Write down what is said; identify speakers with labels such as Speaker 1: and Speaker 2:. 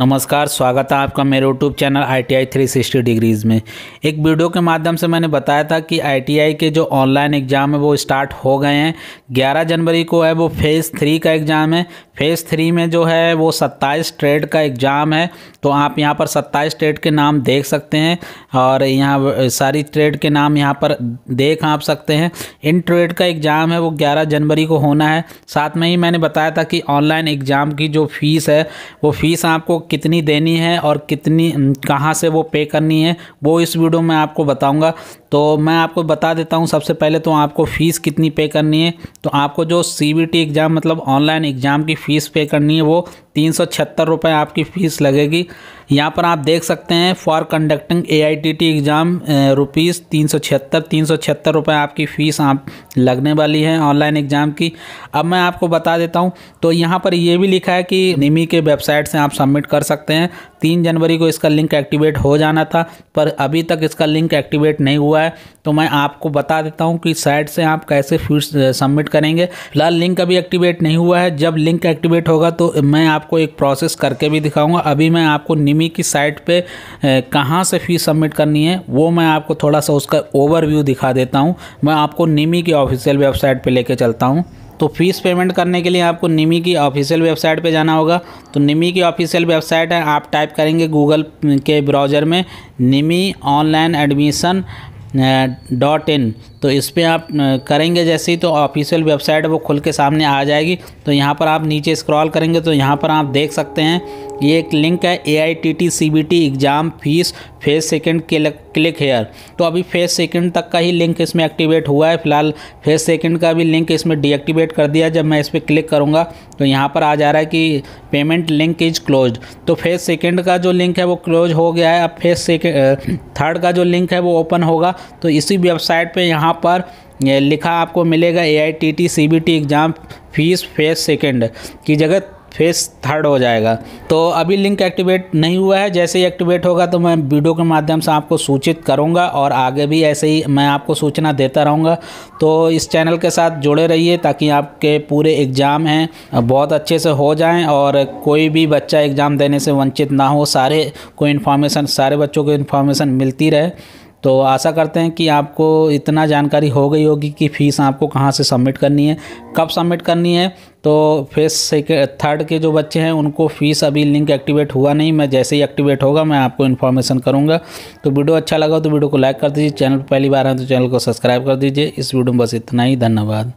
Speaker 1: नमस्कार स्वागत है आपका मेरे YouTube channel I I T three sixty degrees में एक वीडियो के माध्यम से मैंने बताया था कि आई टी आई के जो ऑनलाइन एग्ज़ाम है वो स्टार्ट हो गए हैं 11 जनवरी को है वो फेज़ थ्री का एग्ज़ाम है फेज़ थ्री में जो है वो सत्ताईस ट्रेड का एग्ज़ाम है तो आप यहाँ पर सत्ताईस ट्रेड के नाम देख सकते हैं और यहाँ सारी ट्रेड के नाम यहाँ पर देख आप सकते हैं इन ट्रेड का एग्ज़ाम है वो ग्यारह जनवरी को होना है साथ में ही मैंने बताया था कि ऑनलाइन एग्ज़ाम की जो फ़ीस है वो फ़ीस आपको कितनी देनी है और कितनी कहाँ से वो पे करनी है वो इस वीडियो में आपको बताऊँगा तो मैं आपको बता देता हूँ सबसे पहले तो आपको फ़ीस कितनी पे करनी है तो आपको जो सी एग्ज़ाम मतलब ऑनलाइन एग्ज़ाम की फ़ीस पे करनी है वो तीन सौ छिहत्तर रुपये आपकी फ़ीस लगेगी यहाँ पर आप देख सकते हैं for conducting A I T T exam rupees तीन सौ छिहत्तर तीन सौ छिहत्तर रुपये आपकी फ़ीस आप लगने वाली है ऑनलाइन एग्ज़ाम की अब मैं आपको बता देता हूँ तो यहाँ पर ये भी लिखा है कि निमी के वेबसाइट से आप सबमिट कर सकते हैं तीन जनवरी को इसका लिंक एक्टिवेट हो जाना था पर अभी तक इसका लिंक एक्टिवेट नहीं हुआ है तो मैं आपको बता देता हूँ कि साइट से आप कैसे फीस सबमिट करेंगे फिलहाल लिंक अभी एक्टिवेट नहीं हुआ है जब लिंक एक्टिवेट होगा तो मैं आपको एक प्रोसेस करके भी दिखाऊंगा अभी मैं आपको निमी की साइट पे कहाँ से फ़ीस सबमिट करनी है वो मैं आपको थोड़ा सा उसका ओवरव्यू दिखा देता हूँ मैं आपको निमी की ऑफिशियल वेबसाइट पर लेके चलता हूँ तो फ़ीस पेमेंट करने के लिए आपको निमी की ऑफिशियल वेबसाइट पे जाना होगा तो निमी की ऑफिशियल वेबसाइट है आप टाइप करेंगे गूगल के ब्राउज़र में निमी ऑनलाइन एडमिशन डॉट इन तो इस पर आप करेंगे जैसे ही तो ऑफिशियल वेबसाइट वो खुल के सामने आ जाएगी तो यहाँ पर आप नीचे स्क्रॉल करेंगे तो यहाँ पर आप देख सकते हैं ये एक लिंक है A I T T C B T exam fees phase second click here तो अभी फेज सेकेंड तक का ही लिंक इसमें एक्टिवेट हुआ है फिलहाल फेज सेकेंड का भी लिंक इसमें डीएक्टिवेट कर दिया जब मैं इस पर क्लिक करूँगा तो यहाँ पर आ जा रहा है कि पेमेंट लिंक इज क्लोज तो फेज सेकेंड का जो लिंक है वो क्लोज हो गया है अब फेज सेकेंड थर्ड का जो लिंक है वो ओपन होगा तो इसी वेबसाइट पर यहाँ पर लिखा आपको मिलेगा A I T T C B T exam fees phase second की जगह फेस थर्ड हो जाएगा तो अभी लिंक एक्टिवेट नहीं हुआ है जैसे ही एक्टिवेट होगा तो मैं वीडियो के माध्यम से आपको सूचित करूंगा और आगे भी ऐसे ही मैं आपको सूचना देता रहूंगा तो इस चैनल के साथ जुड़े रहिए ताकि आपके पूरे एग्ज़ाम हैं बहुत अच्छे से हो जाएं और कोई भी बच्चा एग्ज़ाम देने से वंचित ना हो सारे को इन्फॉर्मेशन सारे बच्चों को इन्फॉर्मेशन मिलती रहे तो आशा करते हैं कि आपको इतना जानकारी हो गई होगी कि फ़ीस आपको कहाँ से सबमिट करनी है कब सबमिट करनी है तो फेस सेकेंड थर्ड के जो बच्चे हैं उनको फ़ीस अभी लिंक एक्टिवेट हुआ नहीं मैं जैसे ही एक्टिवेट होगा मैं आपको इन्फॉर्मेशन करूँगा तो वीडियो अच्छा लगा तो वीडियो को लाइक कर दीजिए चैनल पर पहली बार आए तो चैनल को सब्सक्राइब कर दीजिए इस वीडियो में बस इतना ही धन्यवाद